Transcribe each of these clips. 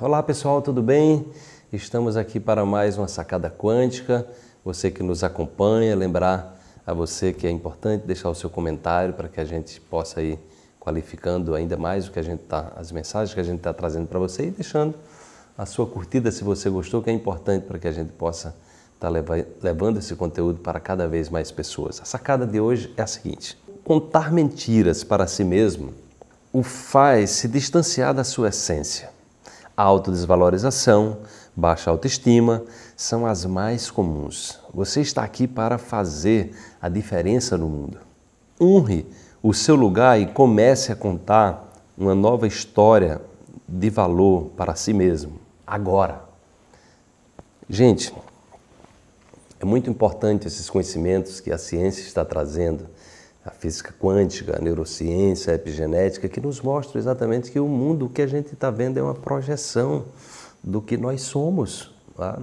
Olá pessoal, tudo bem? Estamos aqui para mais uma sacada quântica. Você que nos acompanha, lembrar a você que é importante deixar o seu comentário para que a gente possa ir qualificando ainda mais o que a gente tá, as mensagens que a gente está trazendo para você e deixando a sua curtida se você gostou, que é importante para que a gente possa estar tá levando esse conteúdo para cada vez mais pessoas. A sacada de hoje é a seguinte: contar mentiras para si mesmo o faz se distanciar da sua essência autodesvalorização, baixa autoestima, são as mais comuns. Você está aqui para fazer a diferença no mundo. Honre o seu lugar e comece a contar uma nova história de valor para si mesmo, agora. Gente, é muito importante esses conhecimentos que a ciência está trazendo a física quântica, a neurociência, a epigenética, que nos mostram exatamente que o mundo que a gente está vendo é uma projeção do que nós somos. Tá?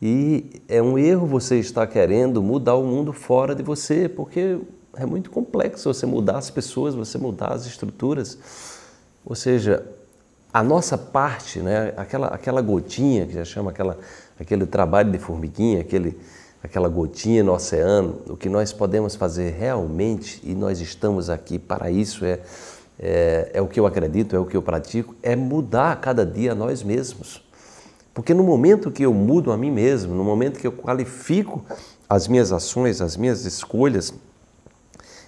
E é um erro você estar querendo mudar o mundo fora de você, porque é muito complexo você mudar as pessoas, você mudar as estruturas. Ou seja, a nossa parte, né, aquela, aquela gotinha que já chama aquela, aquele trabalho de formiguinha, aquele, aquela gotinha no oceano, o que nós podemos fazer realmente, e nós estamos aqui para isso, é, é, é o que eu acredito, é o que eu pratico, é mudar cada dia a nós mesmos. Porque no momento que eu mudo a mim mesmo, no momento que eu qualifico as minhas ações, as minhas escolhas,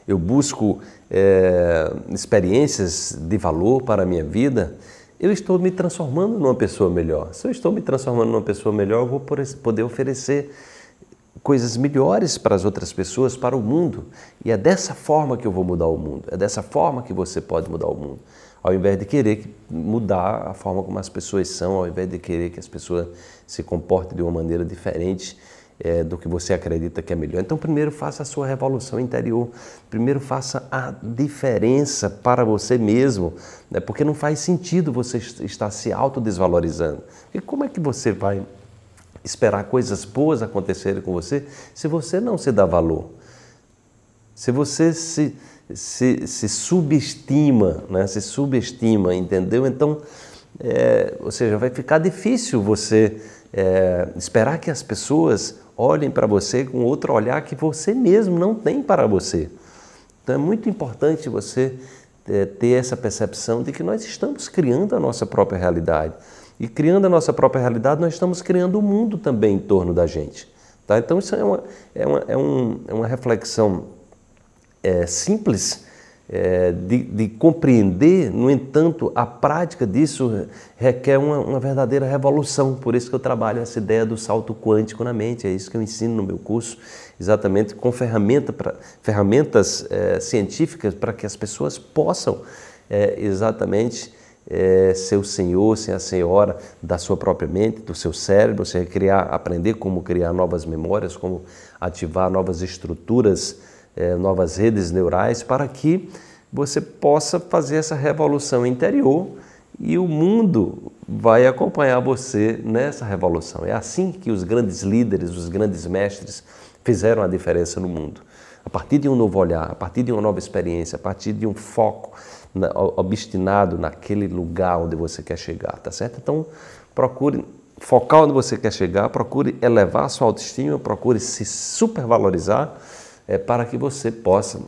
eu busco é, experiências de valor para a minha vida, eu estou me transformando numa pessoa melhor. Se eu estou me transformando numa pessoa melhor, eu vou poder oferecer coisas melhores para as outras pessoas, para o mundo. E é dessa forma que eu vou mudar o mundo, é dessa forma que você pode mudar o mundo. Ao invés de querer mudar a forma como as pessoas são, ao invés de querer que as pessoas se comportem de uma maneira diferente é, do que você acredita que é melhor. Então, primeiro faça a sua revolução interior, primeiro faça a diferença para você mesmo, né? porque não faz sentido você estar se autodesvalorizando. E como é que você vai esperar coisas boas acontecerem com você se você não se dá valor. Se você se, se, se subestima, né? se subestima, entendeu? Então, é, ou seja, vai ficar difícil você é, esperar que as pessoas olhem para você com outro olhar que você mesmo não tem para você. Então é muito importante você é, ter essa percepção de que nós estamos criando a nossa própria realidade. E criando a nossa própria realidade, nós estamos criando o um mundo também em torno da gente. Tá? Então, isso é uma, é uma, é um, é uma reflexão é, simples é, de, de, compreender, no entanto, a prática disso requer uma, uma, verdadeira revolução. Por isso que eu trabalho essa ideia do salto quântico na mente, é isso que eu ensino no meu curso, exatamente com ferramenta pra, ferramentas é, científicas para que as pessoas possam é, exatamente é, ser o senhor, ser a senhora da sua própria mente, do seu cérebro, você criar, aprender como criar novas memórias, como ativar novas estruturas, é, novas redes neurais, para que você possa fazer essa revolução interior e o mundo vai acompanhar você nessa revolução. É assim que os grandes líderes, os grandes mestres fizeram a diferença no mundo. A partir de um novo olhar, a partir de uma nova experiência, a partir de um foco, obstinado naquele lugar onde você quer chegar, tá certo? Então, procure focar onde você quer chegar, procure elevar a sua autoestima, procure se supervalorizar é, para que você possa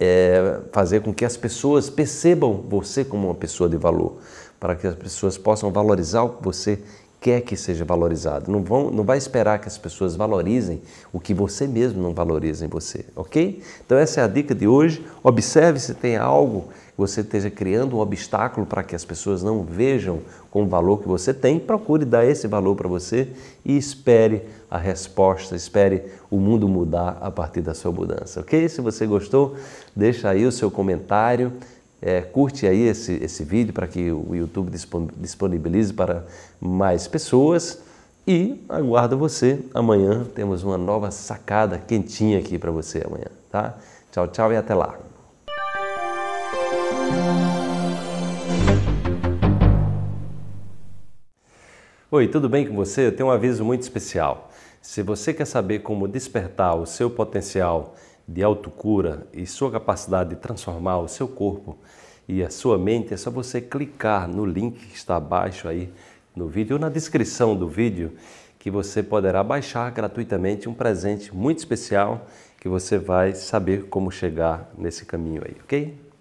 é, fazer com que as pessoas percebam você como uma pessoa de valor, para que as pessoas possam valorizar o que você quer que seja valorizado. Não, vão, não vai esperar que as pessoas valorizem o que você mesmo não valoriza em você, ok? Então essa é a dica de hoje. Observe se tem algo você esteja criando um obstáculo para que as pessoas não vejam com o valor que você tem, procure dar esse valor para você e espere a resposta, espere o mundo mudar a partir da sua mudança, ok? Se você gostou, deixa aí o seu comentário, é, curte aí esse, esse vídeo para que o YouTube disponibilize para mais pessoas. E aguardo você amanhã. Temos uma nova sacada quentinha aqui para você amanhã, tá? Tchau, tchau e até lá. Oi, tudo bem com você? Eu tenho um aviso muito especial. Se você quer saber como despertar o seu potencial de autocura e sua capacidade de transformar o seu corpo e a sua mente, é só você clicar no link que está abaixo aí no vídeo ou na descrição do vídeo que você poderá baixar gratuitamente um presente muito especial que você vai saber como chegar nesse caminho aí, ok?